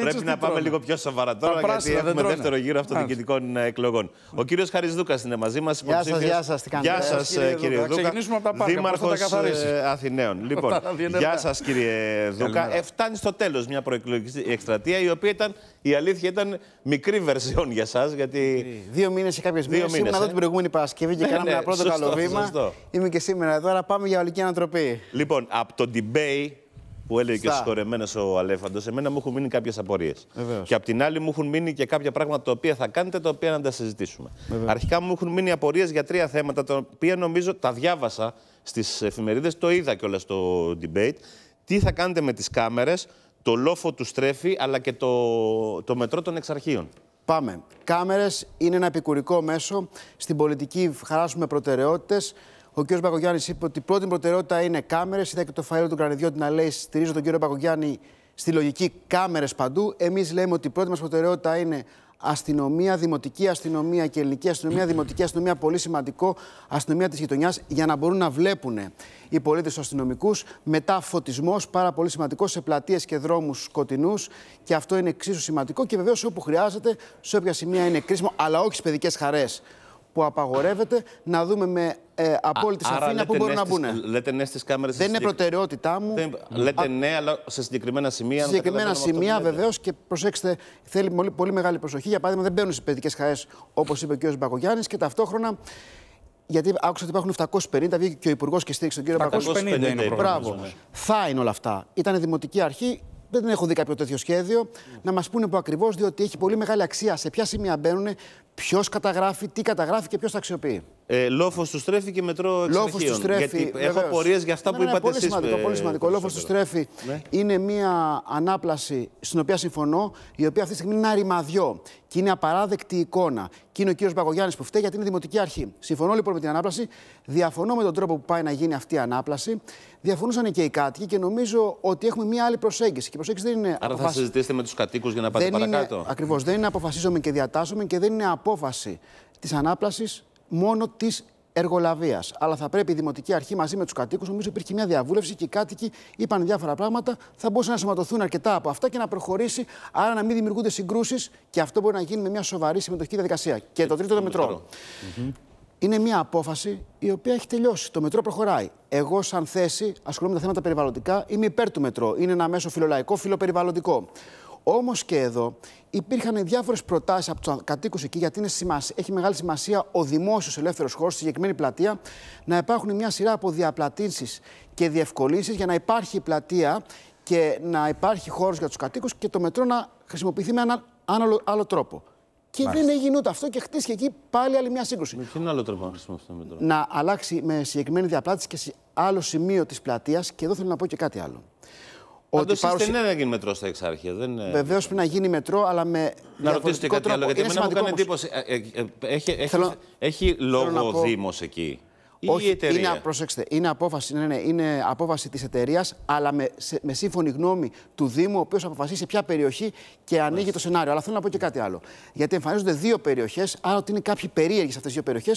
Πρέπει να πάμε λίγο πιο σοβαρά τώρα, γιατί έχουμε δεύτερο γύρο αυτοδιοικητικών ε, εκλογών. Ο κύριος Δούκα είναι μαζί μας. Γεια σας, γεια σας. Γεια σα, κύριε ε, Δούκα. Ξεκινήσουμε από τα πάντα. Δήμαρχος ε, Αθηναίων. Λοιπόν, γεια σας, κύριε Δούκα. Εφτάνει στο τέλος μια προεκλογική εκστρατεία, η οποία ήταν, η αλήθεια ήταν μικρή βερσιόν για εσά. Γιατί... Δύο μήνες ή κάποιε μήνε. Ήμουν εδώ την προηγούμενη Παρασκευή και ναι, κάναμε ναι, ένα πρώτο καλό βήμα. Είμαι και σήμερα εδώ, πάμε για ολική ανατροπή. Λοιπόν, από το debate που έλεγε και και συγχωρεμένος ο Αλέφαντος, εμένα μου έχουν μείνει κάποιες απορίες. Και απ' την άλλη μου έχουν μείνει και κάποια πράγματα τα οποία θα κάνετε, τα οποία να τα συζητήσουμε. Αρχικά μου έχουν μείνει απορίες για τρία θέματα, τα οποία νομίζω τα διάβασα στις εφημερίδες, το είδα κιόλας στο debate. Τι θα κάνετε με τις κάμερες, το λόφο του στρέφει, αλλά και το, το μετρό των εξαρχείων. Πάμε. Κάμερες είναι ένα επικουρικό μέσο. Στην πολιτική χαράσουμε προτεραιότητες. Ο κ. Μπαγκογιάννη είπε ότι η πρώτη προτεραιότητα είναι κάμερες. Είδα και το φαίλο του Κρανιδιώτη να λέει: Στηρίζω τον κ. Μπαγκογιάννη στη λογική κάμερες παντού. Εμείς λέμε ότι η πρώτη μας προτεραιότητα είναι αστυνομία, δημοτική αστυνομία και ελληνική αστυνομία, δημοτική αστυνομία, πολύ σημαντικό, αστυνομία της γειτονιάς, για να μπορούν να βλέπουν οι πολίτες τους αστυνομικούς. Μετά φωτισμός, πάρα πολύ σημαντικό, σε πλατείες και δρόμους σκοτεινούς. Και αυτό είναι εξίσου σημαντικό. Και βεβαίως όπου χρειάζεται, σε όποια σημεία είναι κρίσιμο, αλλά όχι στις παιδικές χαρές που απαγορεύεται να δούμε με ε, απόλυτη σαφήνεια που μπορούν να μπουν. Λέτε ναι στι Δεν είναι προτεραιότητά μου. Λέτε ναι, αλλά σε συγκεκριμένα σημεία. Σε συγκεκριμένα σημεία, βεβαίως. Και προσέξτε, θέλει πολύ, πολύ μεγάλη προσοχή. Για παράδειγμα, δεν μπαίνουν στις παιδικές χαρές, όπως είπε ο κ. Μπακογιάννης, και ταυτόχρονα γιατί άκουσα ότι υπάρχουν 750, βγήκε και ο Υπουργός και στήριξε τον κύριο Μπακογιάννη. 750 είναι Θα είναι όλα αυτά. Ήταν δημοτική αρχή, δεν έχω δει κάποιο τέτοιο σχέδιο. Να μας πούνε που ακριβώς, διότι έχει πολύ μεγάλη αξία σε ποια σημεία μπαίνουν, ποιος καταγράφει, τι καταγράφει και ποιος τα αξιοποιεί. Ε, Λόφος του στρέφει και μετρό Λόφος του στρέφει. Γιατί έχω πορείες για αυτά ναι, που ναι, ναι είπατε εσεί. Πολύ, ε, πολύ σημαντικό. Λόφος του στρέφει ναι. είναι μια ανάπλαση στην οποία συμφωνώ, η οποία αυτή τη στιγμή είναι ένα ρημαδιό και είναι απαράδεκτη εικόνα. Και είναι ο κύριος Μπαγκογιάννη που φταίει γιατί είναι δημοτική αρχή. Συμφωνώ λοιπόν με την ανάπλαση. Διαφωνώ με τον τρόπο που πάει να γίνει αυτή η ανάπλαση. Διαφωνούσαν και οι κάτοικοι και νομίζω ότι έχουμε μια άλλη προσέγγιση. Και προσέγγιση δεν είναι Άρα αποφάση... θα συζητήσετε με τους κατοίκους για να πάτε δεν παρακάτω. Ακριβώς. Δεν είναι αποφασίζομαι και διατάσσομαι και δεν είναι απόφαση της ανάπλασης μόνο της εργολαβίας. Αλλά θα πρέπει η Δημοτική Αρχή μαζί με τους κατοίκους, νομίζω υπήρχε μια διαβούλευση και οι κάτοικοι είπαν διάφορα πράγματα. Θα μπορούσαν να σωματωθούν αρκετά από αυτά και να προχωρήσει, άρα να μην δημιουργούνται συγκρούσεις και αυτό μπορεί να γίνει με μια σοβαρή συμμετοχική διαδικασία. Και το τρίτο, το μετρό. Είναι μια απόφαση η οποία έχει τελειώσει. Το μετρό προχωράει. Εγώ, σαν θέση, ασχολούμαι με τα θέματα περιβαλλοντικά, είμαι υπέρ του μετρό. Είναι ένα μέσο φιλολαϊκό, φιλοπεριβαλλοντικό. Όμως και εδώ υπήρχαν διάφορες προτάσεις από τους κατοίκους εκεί, γιατί είναι σημασία, έχει μεγάλη σημασία ο δημόσιος ελεύθερος χώρος στη συγκεκριμένη πλατεία να υπάρχουν μια σειρά από διαπλατήσεις και διευκολύνσεις για να υπάρχει πλατεία και να υπάρχει χώρος για τους κατοίκους και το μετρό να χρησιμοποιηθεί με έναν άλλο, άλλο τρόπο. Και Μάλιστα. δεν έγινε ούτε αυτό και χτίστηκε εκεί πάλι άλλη μια σύγκρουση. Με τι άλλο τρόπο να αυτό το μετρό. Να αλλάξει με συγκεκριμένη διαπλάτηση και σε άλλο σημείο της πλατείας. Και εδώ θέλω να πω και κάτι άλλο. Ότι παρουσι... δεν γίνει μετρό στα εξάρχεια. Δεν... Βεβαίως πρέπει να γίνει μετρό, αλλά με. Να ρωτήσετε κάτι τρόπο. άλλο, γιατί εμένα μου εντύπωση. Ε, ε, ε, έχει, Θέλω... έχει λόγο ο πω... Δήμος εκεί. Ή Όχι, εταιρεία. Είναι, προσέξτε, είναι απόφαση, ναι, ναι, είναι απόφαση της εταιρείας, αλλά με, σε, με σύμφωνη γνώμη του Δήμου, ο οποίος αποφασίσει σε ποια περιοχή και ανοίγει Μάλιστα. το σενάριο. Αλλά θέλω να πω και κάτι άλλο. Γιατί εμφανίζονται δύο περιοχές, άρα ότι είναι κάποιοι περίεργοι σε αυτές τις δύο περιοχές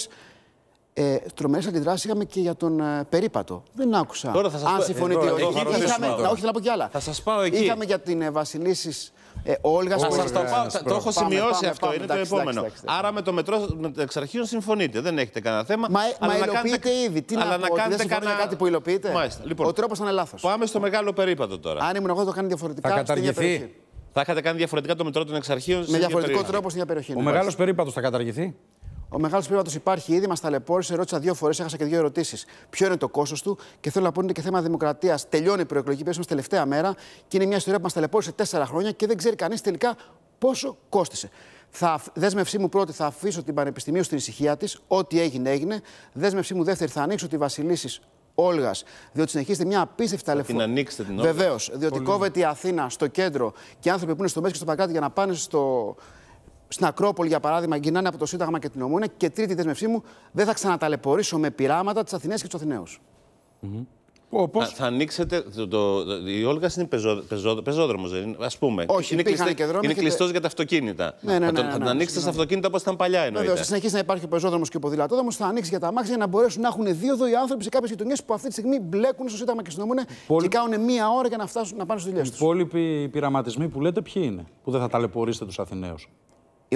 ε, Τρομερές αντιδράσεις είχαμε και για τον ε, περίπατο. Δεν άκουσα. Τώρα θα σας αν συμφωνείτε όχι. Είχαμε, να, όχι, θα πω κι άλλα. Θα σας πάω εκεί. Είχαμε για την ε, Βασιλίση ε, Όλγας Θα σας το πάω. Το έχω σημειώσει αυτό. Είναι το επόμενο. Άρα με το μετρό εξ αρχείων συμφωνείτε. Δεν έχετε κανένα θέμα. Μα, μα υλοποιείται ήδη. Τι αλλά να, κάνετε κανένα... κάτι που υλοποιείται. Λοιπόν, Ο τρόπος ήταν λάθος. Πάμε στο μεγάλο περίπατο τώρα. Αν ήμουν εγώ, το κάνει διαφορετικά. Θα καταργηθεί. Θα είχατε κάνει διαφορετικά το μετρό των εξαρχείων. Με διαφορετικό τρόπο στην περιοχή. Ο ναι, μεγάλος περίπατος θα καταργηθεί. Ο μεγάλος πείρατο υπάρχει ήδη, μας ταλαιπώρησε, ρώτησα δύο φορές, έχασα και δύο ερωτήσεις. Ποιο είναι το κόστος του και θέλω να πω είναι και θέμα δημοκρατίας. Τελειώνει η προεκλογική στην τελευταία μέρα και είναι μια ιστορία που μας ταλαιπώρησε τέσσερα χρόνια και δεν ξέρει κανείς τελικά πόσο κόστησε. Θα, δέσμευσή μου πρώτη θα αφήσω την Πανεπιστημίου στην ησυχία της. Ό,τι έγινε, έγινε. Δέσμευσή μου δεύτερη θα ανοίξω τη Βασιλίσης Όλγας. Διότι συνεχίζεται μια απίστευτη ταλαιπωρία. Την ανοίξετε την Βεβαίως. Διότι Πολύ. κόβεται η Αθήνα στο κέντρο και οι άνθρωποι που είναι στο μέσο και στο παγκράτη για να πάνε στο, στην Ακρόπολη, για παράδειγμα, γυρνάνε από το Σύνταγμα και την Ομόνια. Και τρίτη δέσμευσή μου, δεν θα ξαναταλαιπωρήσω με πειράματα τις Αθηνέ και τους Αθηναίους. Mm -hmm. Θα, θα ανοίξετε. Το, το, το η Όλγα είναι πεζό, πεζό, πεζόδρομος, δεν Ας πούμε. Όχι, είναι, και δρόμοι, είναι και... κλειστός για τα αυτοκίνητα. Ναι, ναι, ναι, ναι, θα, ναι, ναι, θα ναι, ναι. στα αυτοκίνητα όπως ήταν παλιά εννοείται. Βέβαια, συνεχίσει να υπάρχει ο πεζόδρομος και ο ποδηλατόδρομος, θα ανοίξει για τα αμάξια για να μπορέσουν να έχουν δύο-δύο άνθρωποι σε κάποιες γειτονιές που αυτή τη στιγμή μπλέκουν στο Σύνταγμα και στην Πολυ... και κάνουν μία ώρα για να, φτάσουν, να πάνε στις δουλειές τους. Οι υπόλοιποι πειραματισμοί που λέτε ποιοι είναι, που δεν θα ταλαιπωρήσετε τους Αθηναίους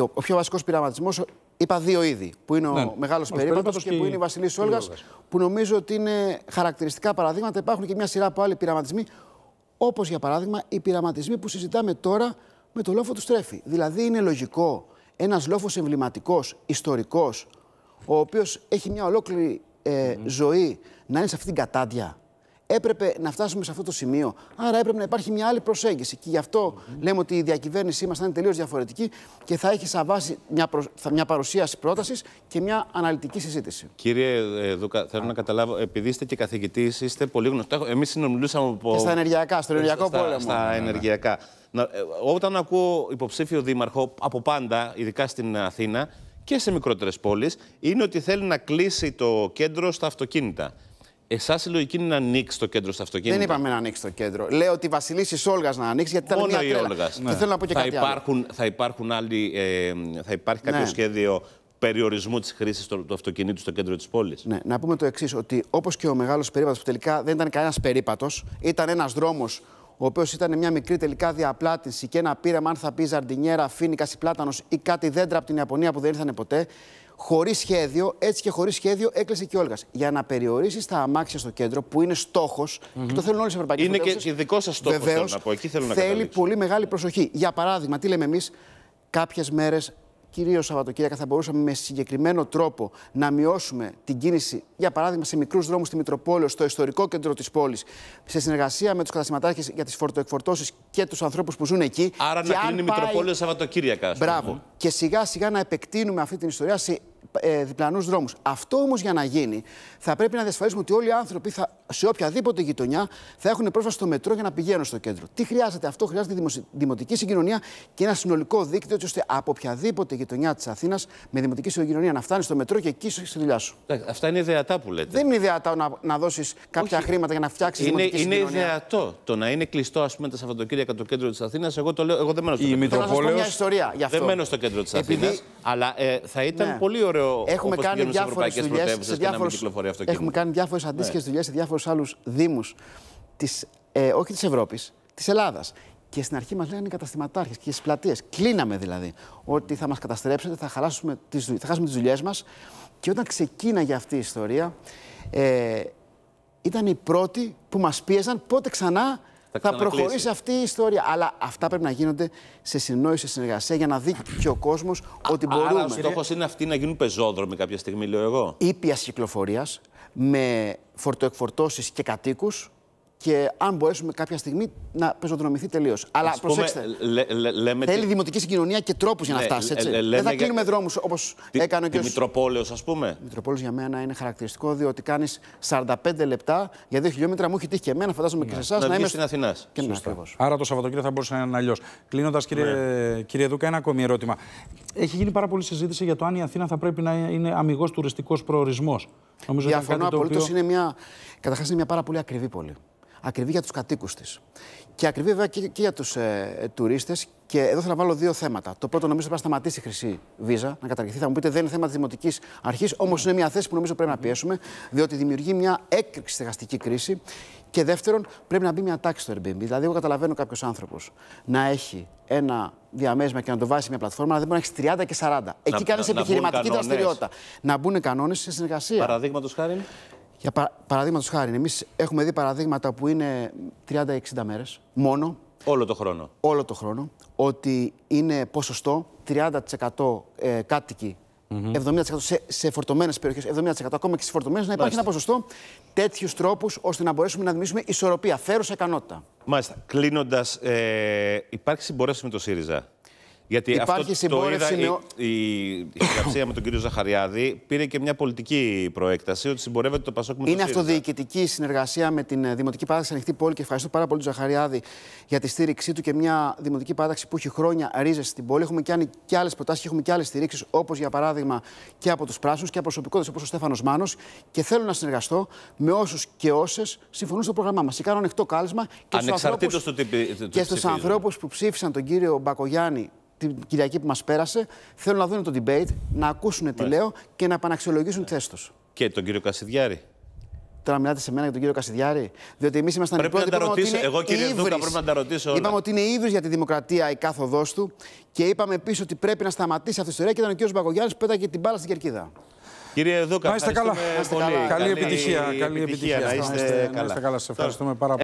ο, ο πιο βασικός πειραματισμός είπα δύο είδη. Που είναι ο ναι. μεγάλος περίπατο και, που είναι η Βασιλής Σόλγα. που νομίζω ότι είναι χαρακτηριστικά παραδείγματα. Υπάρχουν και μια σειρά από άλλοι πειραματισμοί. Όπως για παράδειγμα οι πειραματισμοί που συζητάμε τώρα με το λόφο του Στρέφη. Δηλαδή είναι λογικό ένας λόφος εμβληματικός, ιστορικός, ο οποίος έχει μια ολόκληρη ε, ζωή να είναι σε αυτήν την κατάντια έπρεπε να φτάσουμε σε αυτό το σημείο. Άρα έπρεπε να υπάρχει μια άλλη προσέγγιση. Και γι' αυτο λέμε ότι η διακυβέρνησή μας θα είναι τελείως διαφορετική και θα έχει σαν βάση μια, προ... μια παρουσίαση πρότασης και μια αναλυτική συζήτηση. Κύριε ε, Δούκα, θέλω να καταλάβω, επειδή είστε και καθηγητής, είστε πολύ γνωστός. Εμείς συνομιλούσαμε από. Και στα ενεργειακά, στο ενεργειακό πόλεμο. Στα ναι, ναι, ναι. ενεργειακά. Ε, όταν ακούω υποψήφιο δήμαρχο από πάντα, ειδικά στην Αθήνα και σε μικρότερες πόλεις, είναι ότι θέλει να κλείσει το κέντρο στα αυτοκίνητα. Εσάς η λογική είναι να ανοίξεις το κέντρο στο αυτοκίνητο. Δεν είπαμε να ανοίξεις το κέντρο. Λέω ότι η Βασιλίση Όλγα να ανοίξει γιατί ήταν μια η Όλγα. Ναι. θέλω να πω και θα κάτι υπάρχουν, Θα, υπάρχουν άλλοι, ε, θα υπάρχει κάποιο ναι. σχέδιο περιορισμού της χρήσης του, του αυτοκινήτου στο κέντρο της πόλης. Ναι, να πούμε το εξής, ότι όπως και ο μεγάλος περίπατος που τελικά δεν ήταν κανένας περίπατος, ήταν ένας δρόμος ο οποίος ήταν μια μικρή τελικά διαπλάτηση και ένα πείραμα, αν θα πει ζαρντινιέρα, φίνικας ή πλάτανος ή κάτι δέντρα από την Ιαπωνία που δεν ήρθαν ποτέ. Χωρίς σχέδιο, έτσι και χωρίς σχέδιο, έκλεισε και όλγας. Για να περιορίσεις τα αμάξια στο κέντρο, που είναι στόχος, και το θέλουν όλοι οι Ευρωπαϊκοί. Είναι και, δικό σας στόχος, θέλω να Εκεί θέλει πολύ μεγάλη προσοχή. Για παράδειγμα, τι λέμε εμείς, κάποιες μέρες κυρίως Σαββατοκύριακα, θα μπορούσαμε με συγκεκριμένο τρόπο να μειώσουμε την κίνηση, για παράδειγμα, σε μικρούς δρόμους στη Μητροπόλαιο, στο ιστορικό κέντρο της πόλης, σε συνεργασία με τους καταστηματάρχες για τις φορτοεκφορτώσεις και τους ανθρώπους που ζουν εκεί. Άρα να κλείνει η Μητροπόλαιο Σαββατοκύριακα. Μπράβο. Και σιγά σιγά να επεκτείνουμε αυτή την ιστορία σε ε, διπλανούς δρόμους. Αυτό όμως για να γίνει θα πρέπει να διασφαλίσουμε ότι όλοι οι άνθρωποι θα, σε οποιαδήποτε γειτονιά θα έχουν πρόσβαση στο μετρό για να πηγαίνουν στο κέντρο. Τι χρειάζεται αυτό, χρειάζεται δημοτική συγκοινωνία και ένα συνολικό δίκτυο, ώστε από οποιαδήποτε γειτονιά της Αθήνας με δημοτική συγκοινωνία να φτάνει στο μετρό και εκεί στη δουλειά σου. Αυτά είναι ιδεατά που λέτε. Δεν είναι ιδεατά να, να δώσεις κάποια Όχι. χρήματα για να φτιάξεις δημοτική είναι συγκοινωνία. Είναι ιδεατό το να είναι κλειστό, ας πούμε, τα Σαββατοκύριακα το κέντρο της Αθήνας. Εγώ το λέω, εγώ δεν μένω στο Η ιστορία γι' Δεν μένω στο κέντρο της Αθήνας. Αλλά ε, θα ήταν ναι. πολύ ωραίο Έχουμε κάνει διάφορε δουλειέ. Έχουμε κάνει διάφορες αντίστοιχες ναι. δουλειές σε διάφορους άλλους Δήμους. Ε, όχι της Ευρώπης, της Ελλάδας. Και στην αρχή μας λέγανε οι καταστηματάρχες και οι πλατείες. Κλείναμε δηλαδή. Ότι θα μας καταστρέψετε, θα, χαλάσουμε τις, θα χάσουμε τις δουλειές μας. Και όταν ξεκίναγε αυτή η ιστορία, ε, ήταν οι πρώτοι που μας πίεζαν πότε ξανά θα προχωρήσει αυτή η ιστορία. Αλλά αυτά πρέπει να γίνονται σε συνόηση, σε συνεργασία για να δει και ο κόσμο ότι μπορούμε. Άρα ο στόχος είναι αυτή να γίνουν πεζόδρομοι κάποια στιγμή, λέω εγώ. Ήπιας κυκλοφορίας με φορτοεκφορτώσεις και κατοίκους και αν μπορέσουμε κάποια στιγμή να πεζοδρομηθεί τελείως. Αλλά πούμε, προσέξτε. Λε, λε, λέμε θέλει τι... δημοτική συγκοινωνία και τρόπους για να ναι, φτάσει. Έτσι. Λε, Δεν θα κλείνουμε για... δρόμους όπως έκανε και ο. Μητροπόλεο, ας πούμε. Μητροπόλεο για μένα είναι χαρακτηριστικό διότι κάνεις 45 λεπτά για 2 χιλιόμετρα. Μου έχει τύχει και εμένα, φαντάζομαι και σε εσάς. Να, να είμαι στην Αθηνά. Και Άρα το Σαββατοκύριακο θα μπορούσε να είναι αλλιώς. Κλείνοντας, κύριε, ναι. κύριε Δούκα, ένα ακόμη ερώτημα. Έχει γίνει πάρα πολλή συζήτηση για το αν η Αθήνα θα πρέπει να είναι αμυγός τουριστικός προορισμός. Διαφωνώ απολύτω. Είναι μια. Καταρχάς, είναι μια πάρα πολύ ακριβή πόλη ακριβή για τους κατοίκους της. Και ακριβή βέβαια και, για τους ε, τουρίστες. Και εδώ θα βάλω δύο θέματα. Το πρώτο νομίζω πρέπει να σταματήσει η χρυσή βίζα, να καταργηθεί. Θα μου πείτε δεν είναι θέμα της δημοτικής αρχής, όμως είναι μια θέση που νομίζω πρέπει να πιέσουμε, διότι δημιουργεί μια έκρηξη στεγαστική κρίση. Και δεύτερον, πρέπει να μπει μια τάξη στο Airbnb. Δηλαδή, εγώ καταλαβαίνω κάποιος άνθρωπος να έχει ένα διαμέσμα και να το βάζει σε μια πλατφόρμα, αλλά δεν μπορεί να έχει 30 και 40. Εκεί κάνει επιχειρηματική δραστηριότητα. Να μπουν κανόνες σε συνεργασία. Παραδείγματος χάρη. Για παράδειγμα παραδείγματος χάρη, εμείς έχουμε δει παραδείγματα που είναι 30-60 μέρες μόνο. Όλο το χρόνο. Όλο το χρόνο. Ότι είναι ποσοστό 30% ε, κάτοικοι, 70% σε, σε φορτωμένες περιοχές, 70% ακόμα και σε φορτωμένες, να υπάρχει ένα ποσοστό τέτοιους τρόπους ώστε να μπορέσουμε να δημιουργήσουμε ισορροπία, φέρουσα ικανότητα. Μάλιστα. Κλείνοντας, ε, υπάρχει με το ΣΥΡΙΖΑ. Γιατί Υπάρχει αυτό το είδα, η, η, η με τον κύριο Ζαχαριάδη πήρε και μια πολιτική προέκταση ότι συμπορεύεται το Πασόκ με Είναι το αυτοδιοικητική συνεργασία με την ε, Δημοτική Παράταξη Ανοιχτή Πόλη και ευχαριστώ πάρα πολύ τον Ζαχαριάδη για τη στήριξή του και μια Δημοτική Παράταξη που έχει χρόνια ρίζες στην πόλη. Έχουμε κάνει και άλλες προτάσεις και έχουμε και άλλες στηρίξεις, όπως για παράδειγμα και από τους Πράσινους και από προσωπικότητες όπως ο Στέφανος Μάνος. Και θέλω να συνεργαστώ με όσους και όσες συμφωνούν στο πρόγραμμά μας. Και κάνω ανοιχτό κάλεσμα και στους ανθρώπου που ψήφισαν τον κύριο Μπακογιάννη την Κυριακή που μας πέρασε. Θέλουν να δουν το debate, να ακούσουν τι λέω και να επαναξιολογήσουν τη θέση τους. Και τον κύριο Κασιδιάρη. Τώρα μιλάτε σε μένα για τον κύριο Κασιδιάρη. Διότι εμείς ήμασταν πρέπει να τα ρωτήσω. Εγώ, κύριε Δούκα, πρέπει να τα ρωτήσω. Όλα. Είπαμε ότι είναι ύβρις για τη δημοκρατία η κάθοδός του και είπαμε επίσης ότι πρέπει να σταματήσει αυτή η ιστορία. Και ήταν ο κύριος Μπαγκογιάννη που πέταγε την μπάλα στην κερκίδα. Κύριε Δούκα, Καλή, επιτυχία. Καλή επιτυχία. Να είστε, καλά. ευχαριστούμε πάρα πολύ.